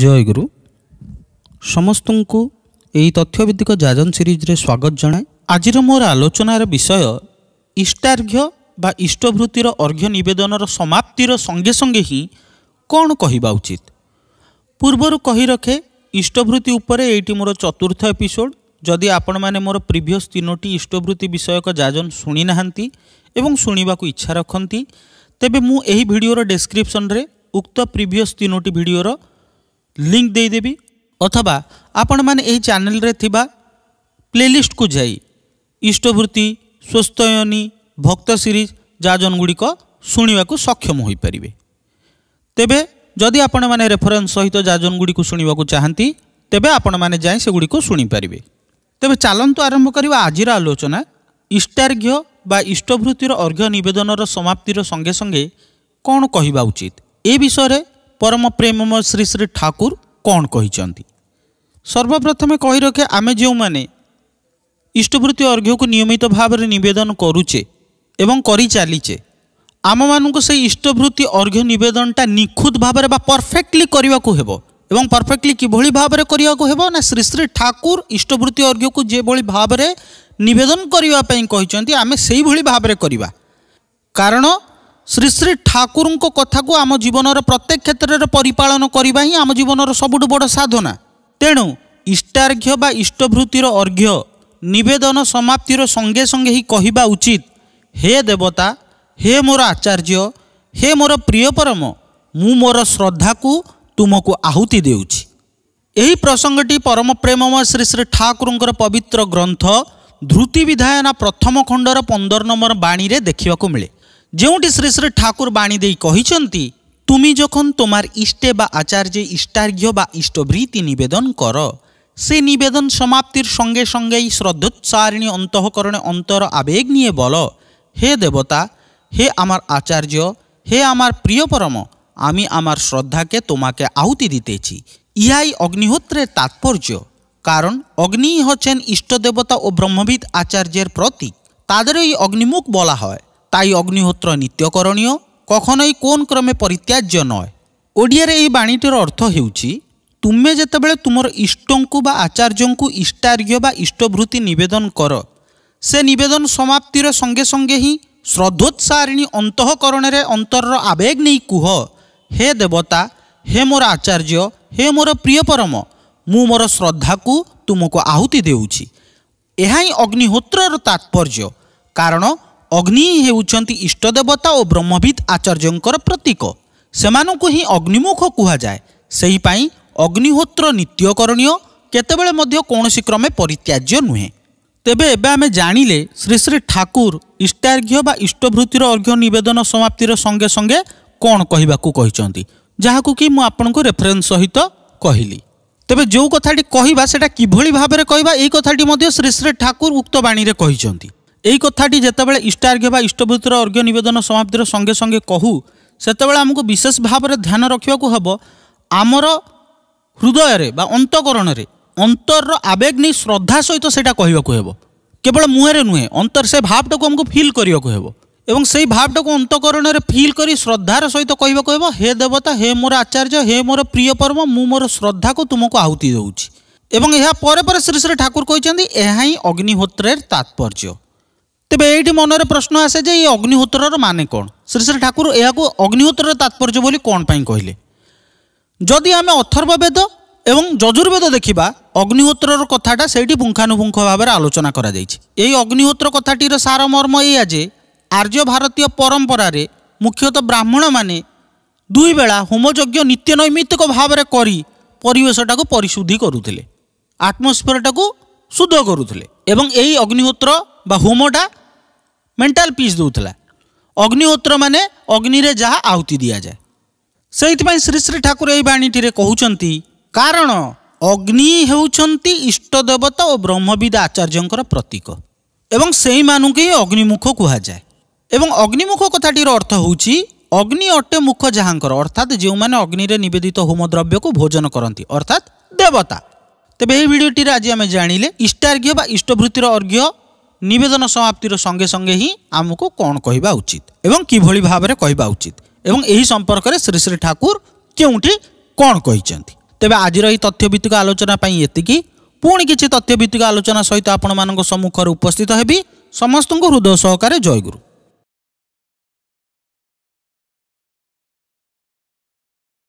ଜୟଗୁରୁ ସମସ୍ତଙ୍କୁ ଏହି ତଥ୍ୟଭିତ୍ତିକ ଜାଜନ ସିରିଜରେ ସ୍ୱାଗତ ଜଣାଏ ଆଜିର ମୋର ଆଲୋଚନାର ବିଷୟ ଇଷ୍ଟାର୍ଘ୍ୟ ବା ଇଷ୍ଟଭୃତିର ଅର୍ଘ୍ୟ ନିବେଦନର ସମାପ୍ତିର ସଙ୍ଗେ ସଙ୍ଗେ ହିଁ କ'ଣ କହିବା ଉଚିତ ପୂର୍ବରୁ କହି ରଖେ ଇଷ୍ଟଭୃତି ଉପରେ ଏଇଟି ମୋର ଚତୁର୍ଥ ଏପିସୋଡ଼ ଯଦି ଆପଣମାନେ ମୋର ପ୍ରିଭିୟସ୍ ତିନୋଟି ଇଷ୍ଟବୃତ୍ତି ବିଷୟକ ଯାଜନ ଶୁଣି ନାହାନ୍ତି ଏବଂ ଶୁଣିବାକୁ ଇଚ୍ଛା ରଖନ୍ତି ତେବେ ମୁଁ ଏହି ଭିଡ଼ିଓର ଡେସ୍କ୍ରିପ୍ସନ୍ରେ ଉକ୍ତ ପ୍ରିଭିୟସ୍ ତିନୋଟି ଭିଡ଼ିଓର लिंक देदेवि अथवा आपण मैंने यही चैनल प्लेलीस्ट को जा इष्टवृत्ति स्वस्थयनी भक्त सीरीज जाजन गुड़िक ଶୁଣିବାକୁ ସକ୍ଷମ ହୋଇପାରିବେ ତେବେ ଯଦି ଆପଣମାନେ ରେଫରେନ୍ସ ସହିତ ଯାଜନଗୁଡ଼ିକୁ ଶୁଣିବାକୁ ଚାହାନ୍ତି ତେବେ ଆପଣମାନେ ଯାଇ ସେଗୁଡ଼ିକୁ ଶୁଣିପାରିବେ ତେବେ ଚାଲନ୍ତୁ ଆରମ୍ଭ କରିବା ଆଜିର ଆଲୋଚନା ଇଷ୍ଟାର୍ଘ୍ୟ ବା ଇଷ୍ଟଭୃତିର ଅର୍ଘ୍ୟ ନିବେଦନର ସମାପ୍ତିର ସଙ୍ଗେ ସଙ୍ଗେ କ'ଣ କହିବା ଉଚିତ ଏ ବିଷୟରେ ପରମ ପ୍ରେମମ ଶ୍ରୀ ଶ୍ରୀ ଠାକୁର କ'ଣ କହିଛନ୍ତି ସର୍ବପ୍ରଥମେ କହି ରଖେ ଆମେ ଯେଉଁମାନେ ଇଷ୍ଟବୃତ୍ତି ଅର୍ଘ୍ୟକୁ ନିୟମିତ ଭାବରେ ନିବେଦନ କରୁଛେ ଏବଂ କରି ଚାଲିଛେ ଆମମାନଙ୍କୁ ସେଇ ଇଷ୍ଟବୃତ୍ତି ଅର୍ଘ୍ୟ ନିବେଦନଟା ନିଖୁତ ଭାବରେ ବା ପରଫେକ୍ଟଲି କରିବାକୁ ହେବ ଏବଂ ପରଫେକ୍ଟଲି କିଭଳି ଭାବରେ କରିବାକୁ ହେବ ନା ଶ୍ରୀ ଶ୍ରୀ ଠାକୁର ଇଷ୍ଟବୃତ୍ତି ଅର୍ଘ୍ୟକୁ ଯେଭଳି ଭାବରେ ନିବେଦନ କରିବା ପାଇଁ କହିଛନ୍ତି ଆମେ ସେଇଭଳି ଭାବରେ କରିବା କାରଣ ଶ୍ରୀ ଶ୍ରୀ ଠାକୁରଙ୍କ କଥାକୁ ଆମ ଜୀବନର ପ୍ରତ୍ୟେକ କ୍ଷେତ୍ରରେ ପରିପାଳନ କରିବା ହିଁ ଆମ ଜୀବନର ସବୁଠୁ ବଡ଼ ସାଧନା ତେଣୁ ଇଷ୍ଟାର୍ଘ୍ୟ ବା ଇଷ୍ଟଭୃତ୍ତିର ଅର୍ଘ୍ୟ ନିବେଦନ ସମାପ୍ତିର ସଙ୍ଗେ ସଙ୍ଗେ ହିଁ କହିବା ଉଚିତ ହେ ଦେବତା ହେ ମୋର ଆଚାର୍ଯ୍ୟ ହେ ମୋର ପ୍ରିୟପରମ ମୁଁ ମୋର ଶ୍ରଦ୍ଧାକୁ ତୁମକୁ ଆହୁତି ଦେଉଛି ଏହି ପ୍ରସଙ୍ଗଟି ପରମ ପ୍ରେମମୟ ଶ୍ରୀ ଶ୍ରୀ ଠାକୁରଙ୍କର ପବିତ୍ର ଗ୍ରନ୍ଥ ଧୃତି ବିଧାୟନା ପ୍ରଥମ ଖଣ୍ଡର ପନ୍ଦର ନମ୍ବର ବାଣୀରେ ଦେଖିବାକୁ ମିଳେ যেটি শ্রী শ্রী ঠাকুর বাণী ଦେଇ তুমি যখন তোমার ইষ্টে বা আচার্যে ইষ্টার্ঘ্য বা ইষ্টভৃতি নিবেদন কর সে নিবেদন সমাপ্তির সঙ্গে সঙ্গেই শ্রদ্ধোচ্চারিণী অন্তঃকরণে অন্তর আবেগ নিয়ে বল হে দেবতা হে আমার আচার্য হে আমার প্রিয় পরম আমি আমার শ্রদ্ধাকে তোমাকে আহুতি দিতেছি ইহাই অগ্নিহোত্রের তাৎপর্য কারণ অগ্নিই হচ্ছেন ইষ্টদেবতা ও ব্রহ্মবিদ আচার্যের প্রতীক তাদেরই অগ্নিমুখ বলা হয় তাই অগ্নিহোত্র নিত্যকরণীয় কখনোই কোন ক্রমে পরিত্যাজ্য নয় ଓଡ଼ିଆରେ ଏହି ବାଣୀଟିର ଅର୍ଥ ହେଉଛି ତୁମେ ଯେତେବେଳେ ତୁମର ଇଷ୍ଟଙ୍କୁ ବା ଆଚାର୍ଯ୍ୟଙ୍କୁ ଇଷ୍ଟାର୍ଘ୍ୟ ବା ଇଷ୍ଟଭୃତି ନିବେଦନ କର ସେ ନିବେଦନ ସମାପ୍ତିର ସଙ୍ଗେ ସଙ୍ଗେ ହିଁ ଶ୍ରଦ୍ଧୋତ୍ସାରିଣୀ ଅନ୍ତଃକରଣରେ ଅନ୍ତରର ଆବେଗ ନେଇ କୁହ ହେ ଦେବତା ହେ ମୋର ଆଚାର୍ଯ୍ୟ ହେ ମୋର ପ୍ରିୟ ପରମ ମୁଁ ମୋର ଶ୍ରଦ୍ଧାକୁ ତୁମକୁ ଆହୁତି ଦେଉଛି ଏହା ହିଁ ଅଗ୍ନିହୋତ୍ରର ତାତ୍ପର୍ଯ୍ୟ କାରଣ ଅଗ୍ନି ହେଉଛନ୍ତି ଇଷ୍ଟ ଦେବତା ଓ ବ୍ରହ୍ମବିତ୍ ଆଚାର୍ଯ୍ୟଙ୍କର ପ୍ରତୀକ ସେମାନଙ୍କୁ ହିଁ ଅଗ୍ନିମୁଖ କୁହାଯାଏ ସେହିପାଇଁ ଅଗ୍ନିହୋତ୍ର ନିତ୍ୟକରଣୀୟ କେତେବେଳେ ମଧ୍ୟ କୌଣସି କ୍ରମେ ପରିତ୍ୟାଜ୍ୟ ନୁହେଁ ତେବେ ଏବେ ଆମେ ଜାଣିଲେ ଶ୍ରୀ ଶ୍ରୀ ଠାକୁର ଇଷ୍ଟାର୍ଘ୍ୟ ବା ଇଷ୍ଟଭୃତିର ଅର୍ଘ୍ୟ ନିବେଦନ ସମାପ୍ତିର ସଙ୍ଗେ ସଙ୍ଗେ କ'ଣ କହିବାକୁ କହିଛନ୍ତି ଯାହାକୁ କି ମୁଁ ଆପଣଙ୍କୁ ରେଫରେନ୍ସ ସହିତ କହିଲି ତେବେ ଯେଉଁ କଥାଟି କହିବା ସେଇଟା କିଭଳି ଭାବରେ କହିବା ଏଇ କଥାଟି ମଧ୍ୟ ଶ୍ରୀ ଶ୍ରୀ ଠାକୁର ଉକ୍ତ ବାଣୀରେ କହିଛନ୍ତି এই কথাটি যেতবে ইষ্টার্ঘ্য বা ইষ্টভূতির অর্ঘ্য নিবেদন সমাপ্তির সঙ্গে সঙ্গে কহু সেতবে আমি বিশেষ ভাবে ধ্যান রাখা হব আমার হৃদয়ের বা অন্তকরণের অন্তর আবেগ নিয়ে শ্রদ্ধা সহ সেটা কহবাকে হব কেবল মুহের নুহে অন্তর সে ভাবটা আমি ফিল করা হব এবং সেই ভাবটা অন্তকরণের ফিল করে শ্রদ্ধার সহ কহবাকে হব হে দেবতা হে মোর আচার্য হে মোর প্রিয় পর্ব মু মোর শ্রদ্ধা তুমি আহুতি দেছি এবং পরে পরে শ্রী শ্রী ঠাকুর কিন্তু এ অগ্নিহোত্রের তাৎপর্য তবে এইটি মনের প্রশ্ন আসে যে এই অগ্নিহোত্রর মানে কোণ শ্রী শ্রী ঠাকুর এ অগ্নিহোত্রর তাৎপর্য বলে কোণ পাই কহিলে যদি আমি অথর্ববেদ এবং যজুর্বেদ দেখা অগ্নিহোত্রর কথাটা সেইটি পুঙ্খানুপুঙ্খ ভাবে আলোচনা করা যাই এই অগ্নিহোত্র কথাটির সারমর্ম এইয়া যে আর্য ভারতীয় পরম্পরার মুখ্যত ব্রাহ্মণ মানে দুই বেলা হোমযজ্ঞ নিত্য নৈমিত্তিক ভাবে করে পরিবেশটা পরিশুদ্ধি করুলে আটমোসফিয়ারটাকে শুদ্ধ করুলে এবং এই অগ্নিহোত্র বা হোমটা মেন্টাল পিସ୍ ଦେଉଥିଲା ଅଗ୍ନିହୋତ୍ର ମାନେ ଅଗ୍ନିରେ ଯାହା ଆହୁତି ଦିଆଯାଏ ସେଇଥିପାଇଁ ଶ୍ରୀ ଶ୍ରୀ ଠାକୁର ଏହି ବାଣୀଟିରେ କହୁଛନ୍ତି କାରଣ ଅଗ୍ନି ହେଉଛନ୍ତି ଇଷ୍ଟଦେବତା ଓ ବ୍ରହ୍ମବିଦ ଆଚାର୍ଯ୍ୟଙ୍କର ପ୍ରତୀକ ଏବଂ ସେଇମାନଙ୍କୁ ହିଁ ଅଗ୍ନିମୁଖ କୁହାଯାଏ ଏବଂ ଅଗ୍ନିମୁଖ କଥାଟିର ଅର୍ଥ ହେଉଛି ଅଗ୍ନି ଅଟେ ମୁଖ ଯାହାଙ୍କର ଅର୍ଥାତ୍ ଯେଉଁମାନେ ଅଗ୍ନିରେ ନିବେଦିତ ହୋମ ଦ୍ରବ୍ୟକୁ ଭୋଜନ କରନ୍ତି ଅର୍ଥାତ୍ ଦେବତା ତେବେ ଏହି ଭିଡ଼ିଓଟିରେ ଆଜି ଆମେ ଜାଣିଲେ ଇଷ୍ଟାର୍ଘ୍ୟ ବା ଇଷ୍ଟଭୃତିର ଅର୍ଘ୍ୟ নিবেদন সমাপ্তির সঙ্গে সঙ্গে হি আমি কণ কহা উচিত এবং কিভাবে ভাবে কহা উচিত এবং এই সম্পর্কের শ্রী শ্রী ঠাকুর কেউটি কণ কিন্তু তবে আজির এই তথ্যভিত্তিক আলোচনা এতিকি পুঁ কিছু তথ্যভিত্তিক আলোচনা সহ আপনার সম্মুখে উপস্থিত হেবি সমস্ত হৃদয় সহকারে জয়গুরু